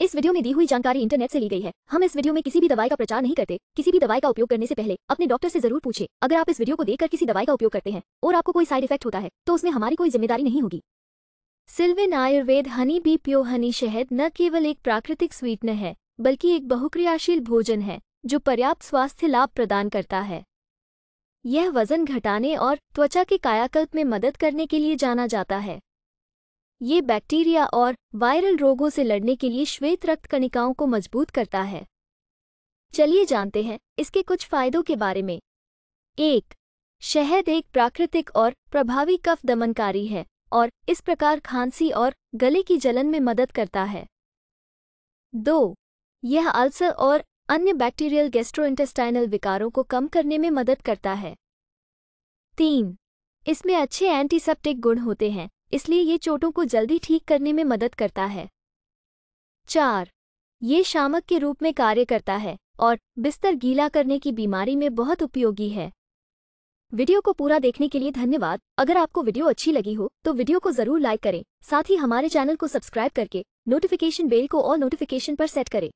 इस वीडियो में दी हुई जानकारी इंटरनेट से ली गई है हम इस वीडियो में किसी भी दवाई का प्रचार नहीं करते किसी भी दवाई का उपयोग करने से पहले अपने डॉक्टर से जरूर पूछे अगर आप इस वीडियो को देखकर किसी दवाई का उपयोग करते हैं और आपको कोई साइड इफेक्ट होता है तो उसमें हमारी कोई जिम्मेदारी नहीं होगी सिल्विन आयुर्वेद हनी बी प्यो हनी शहद न केवल एक प्राकृतिक स्वीटनर है बल्कि एक बहुक्रियाशील भोजन है जो पर्याप्त स्वास्थ्य लाभ प्रदान करता है यह वजन घटाने और त्वचा के कायाकल्प में मदद करने के लिए जाना जाता है ये बैक्टीरिया और वायरल रोगों से लड़ने के लिए श्वेत रक्त कणिकाओं को मजबूत करता है चलिए जानते हैं इसके कुछ फायदों के बारे में एक शहद एक प्राकृतिक और प्रभावी कफ दमनकारी है और इस प्रकार खांसी और गले की जलन में मदद करता है दो यह अल्सर और अन्य बैक्टीरियल गेस्ट्रोइंटेस्टाइनल विकारों को कम करने में मदद करता है तीन इसमें अच्छे एंटीसेप्टिक गुण होते हैं इसलिए ये चोटों को जल्दी ठीक करने में मदद करता है चार ये शामक के रूप में कार्य करता है और बिस्तर गीला करने की बीमारी में बहुत उपयोगी है वीडियो को पूरा देखने के लिए धन्यवाद अगर आपको वीडियो अच्छी लगी हो तो वीडियो को जरूर लाइक करें साथ ही हमारे चैनल को सब्सक्राइब करके नोटिफिकेशन बेल को और नोटिफिकेशन पर सेट करें